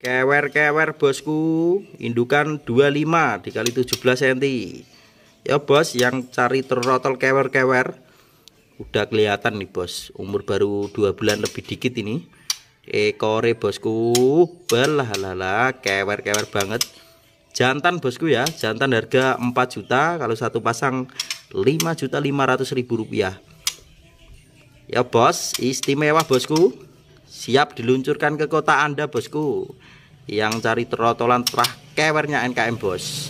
Kewer-kewer bosku, indukan 25 dikali 17 cm. Ya bos, yang cari terotol kewer-kewer udah kelihatan nih bos, umur baru 2 bulan lebih dikit ini. Ekore bosku, lala kewer-kewer banget. Jantan bosku ya, jantan harga 4 juta, kalau satu pasang 5 juta 500 ribu rupiah. Ya bos, istimewa bosku siap diluncurkan ke kota Anda bosku yang cari terotolan terah kewernya NKM bos